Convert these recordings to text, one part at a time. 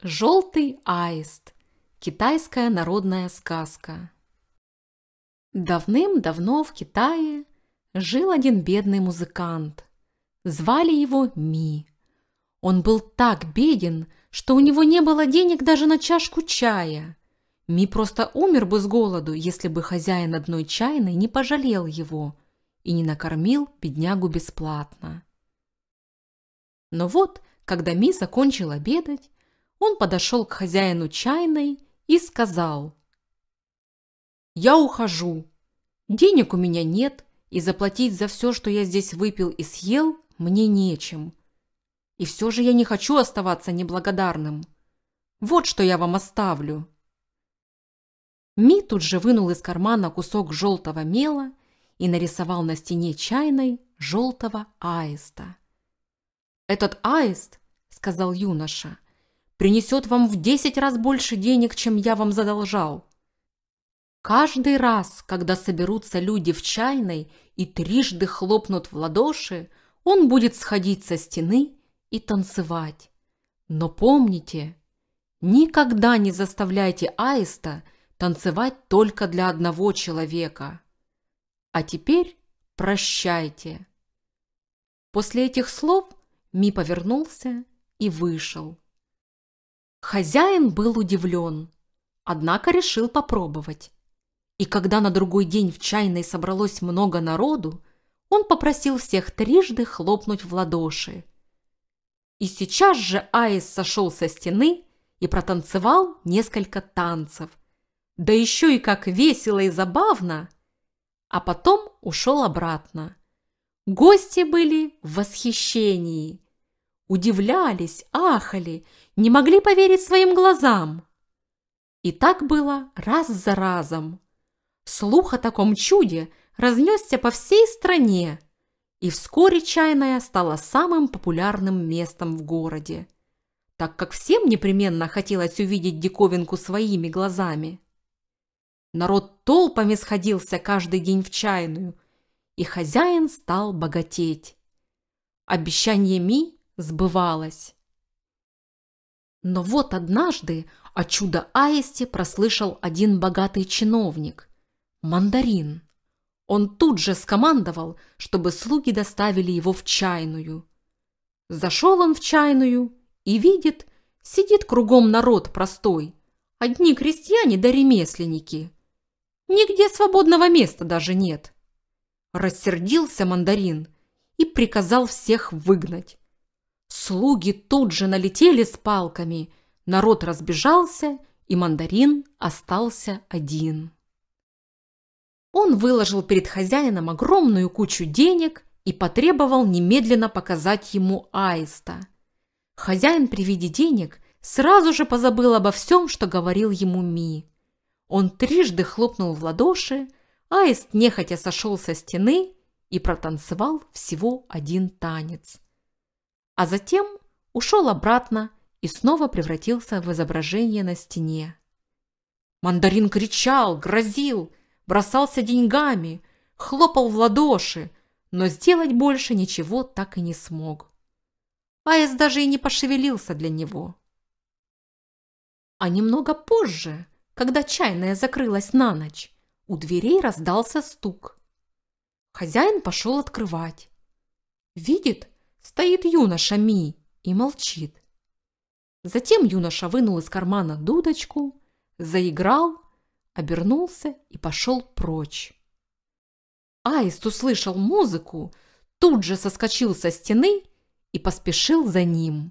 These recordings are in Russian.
Желтый аист. Китайская народная сказка. Давным-давно в Китае жил один бедный музыкант. Звали его Ми. Он был так беден, что у него не было денег даже на чашку чая. Ми просто умер бы с голоду, если бы хозяин одной чайной не пожалел его и не накормил беднягу бесплатно. Но вот, когда Ми закончил обедать, он подошел к хозяину чайной и сказал. «Я ухожу. Денег у меня нет, и заплатить за все, что я здесь выпил и съел, мне нечем. И все же я не хочу оставаться неблагодарным. Вот что я вам оставлю». Ми тут же вынул из кармана кусок желтого мела и нарисовал на стене чайной желтого аиста. «Этот аист, — сказал юноша, принесет вам в десять раз больше денег, чем я вам задолжал. Каждый раз, когда соберутся люди в чайной и трижды хлопнут в ладоши, он будет сходить со стены и танцевать. Но помните, никогда не заставляйте аиста танцевать только для одного человека. А теперь прощайте. После этих слов Ми повернулся и вышел. Хозяин был удивлен, однако решил попробовать. И когда на другой день в чайной собралось много народу, он попросил всех трижды хлопнуть в ладоши. И сейчас же Аис сошел со стены и протанцевал несколько танцев. Да еще и как весело и забавно! А потом ушел обратно. Гости были в восхищении удивлялись, ахали, не могли поверить своим глазам. И так было раз за разом. Слух о таком чуде разнесся по всей стране, и вскоре чайная стала самым популярным местом в городе, так как всем непременно хотелось увидеть диковинку своими глазами. Народ толпами сходился каждый день в чайную, и хозяин стал богатеть. Обещание Ми сбывалось. Но вот однажды о чудо-аисте прослышал один богатый чиновник – мандарин. Он тут же скомандовал, чтобы слуги доставили его в чайную. Зашел он в чайную и видит, сидит кругом народ простой, одни крестьяне да ремесленники. Нигде свободного места даже нет. Рассердился мандарин и приказал всех выгнать. Слуги тут же налетели с палками, народ разбежался, и мандарин остался один. Он выложил перед хозяином огромную кучу денег и потребовал немедленно показать ему аиста. Хозяин при виде денег сразу же позабыл обо всем, что говорил ему Ми. Он трижды хлопнул в ладоши, аист нехотя сошел со стены и протанцевал всего один танец а затем ушел обратно и снова превратился в изображение на стене. Мандарин кричал, грозил, бросался деньгами, хлопал в ладоши, но сделать больше ничего так и не смог. Аэс даже и не пошевелился для него. А немного позже, когда чайная закрылась на ночь, у дверей раздался стук. Хозяин пошел открывать. Видит, Стоит юноша Ми и молчит. Затем юноша вынул из кармана дудочку, заиграл, обернулся и пошел прочь. Аист услышал музыку, тут же соскочил со стены и поспешил за ним.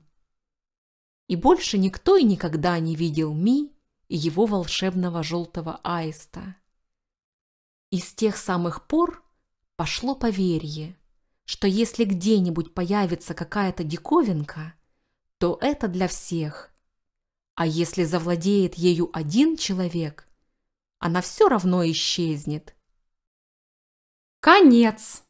И больше никто и никогда не видел Ми и его волшебного желтого аиста. И с тех самых пор пошло поверье – что если где-нибудь появится какая-то диковинка, то это для всех. А если завладеет ею один человек, она все равно исчезнет. Конец!